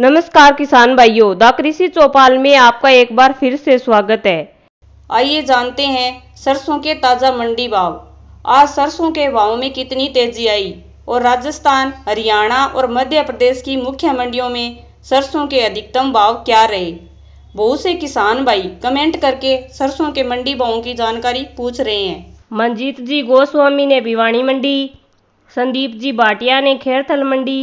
नमस्कार किसान भाइयों द कृषि चौपाल में आपका एक बार फिर से स्वागत है आइए जानते हैं सरसों के ताज़ा मंडी भाव आज सरसों के भाव में कितनी तेजी आई और राजस्थान हरियाणा और मध्य प्रदेश की मुख्य मंडियों में सरसों के अधिकतम भाव क्या रहे बहुत से किसान भाई कमेंट करके सरसों के मंडी भावों की जानकारी पूछ रहे हैं मंजीत जी गोस्वामी ने भिवानी मंडी संदीप जी भाटिया ने खेरथल मंडी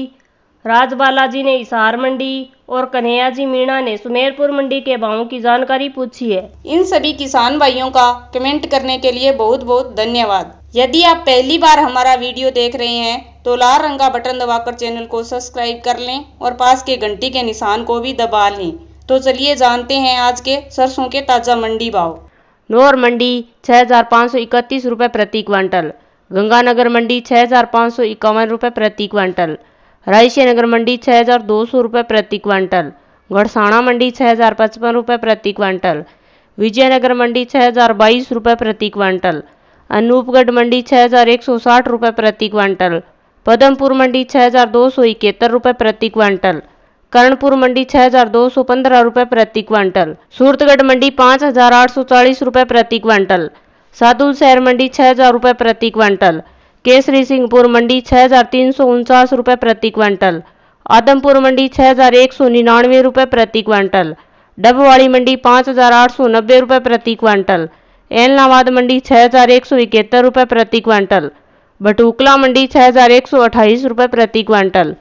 राज बालाजी ने इसार मंडी और कन्हैया जी मीणा ने सुमेरपुर मंडी के भावों की जानकारी पूछी है इन सभी किसान भाइयों का कमेंट करने के लिए बहुत बहुत धन्यवाद यदि आप पहली बार हमारा वीडियो देख रहे हैं तो लाल रंग का बटन दबाकर चैनल को सब्सक्राइब कर लें और पास के घंटी के निशान को भी दबा लें तो चलिए जानते हैं आज के सरसों के ताज़ा मंडी भाव नोर मंडी छह हजार पाँच सौ इकतीस प्रति क्वांटल गंगानगर मंडी छह हजार पाँच सौ इक्यावन प्रति क्वांटल रायसेन नगर मंडी छः हज़ार दो सौ रुपये प्रति क्वांटल गढ़साणा मंडी छः हज़ार पचपन रुपये प्रति क्वांटल विजयनगर मंडी छः हज़ार बाईस रुपये प्रति क्वांटल अनूपगढ़ मंडी छः हज़ार एक सौ साठ रुपये प्रति क्वांटल पदमपुर मंडी छः हज़ार दो सौ इकहत्तर रुपये प्रति क्वांटल कर्णपुर मंडी छः हज़ार दो सौ पंद्रह रुपये प्रति क्वांटल सूरतगढ़ मंडी पाँच हज़ार आठ सौ चालीस रुपये प्रति क्वांटल सादुल शहर मंडी छः हज़ार रुपये प्रति क्वांटल केसरी सिंहपुर मंडी छः हज़ार तीन सौ उनचास रुपये प्रति क्वांटल आदमपुर मंडी छः हज़ार एक सौ निन्यानवे रुपये प्रति क्वांटल डबवाड़ी मंडी पाँच हज़ार आठ सौ नब्बे रुपये प्रति क्वांटल एनलाबाद मंडी छः हज़ार एक सौ इकहत्तर रुपये प्रति क्वांटल बटूकला मंडी छः हज़ार एक सौ अट्ठाईस रुपये प्रति क्वांटल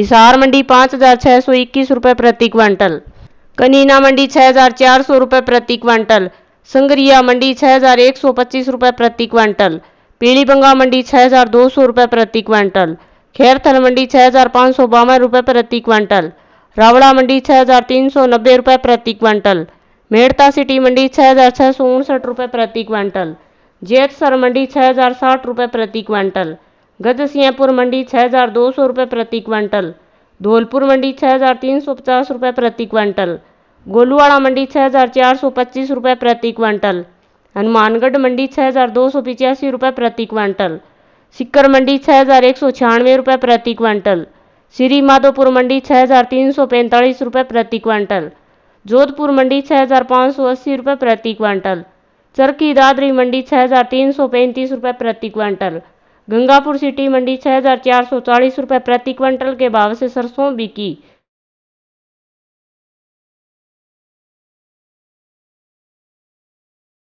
हिसार मंडी पाँच हज़ार छः सौ इक्कीस रुपये प्रति क्वांटल कनीना मंडी छः हज़ार चार सौ रुपये प्रति क्वांटल संगरिया मंडी छः हज़ार एक सौ पच्चीस रुपये प्रति क्वांटल बंगा मंडी छः हजार दो सौ रुपये प्रति क्वांटल खैरथल मंडी छः हजार पाँच सौ बावन रुपये प्रति क्वांटल रावड़ा मंडी छः हजार तीन सौ नब्बे रुपये प्रति क्वांटल मेड़ता सिटी मंडी छः हजार छः सौ उनसठ रुपये प्रति क्वांटल जेतसर मंडी छः हजार साठ रुपये प्रति क्वांटल गजसियापुर मंडी छः हजार दो सौ रुपये प्रति क्वांटल धौलपुर मंडी छः हजार तीन सौ पचास रुपये प्रति क्वांटल गोलूवाड़ा मंडी छः हजार चार सौ पच्चीस रुपये प्रति क्वांटल हनुमानगढ़ मंडी छः हज़ार दो सौ पिचासी रुपये प्रति क्वांटल सिक्कर मंडी छः हज़ार एक सौ छियानवे रुपये प्रति क्वांटल श्री माधोपुर मंडी छः हज़ार तीन सौ पैंतालीस रुपये प्रति क्वांटल जोधपुर मंडी छः हज़ार पाँच सौ अस्सी रुपये प्रति क्वांटल चरखी दादरी मंडी छः हज़ार तीन सौ पैंतीस रुपये प्रति क्वांटल गंगापुर सिटी मंडी छः हज़ार चार सौ चालीस रुपये प्रति क्वांटल के भाव से सरसों बिकी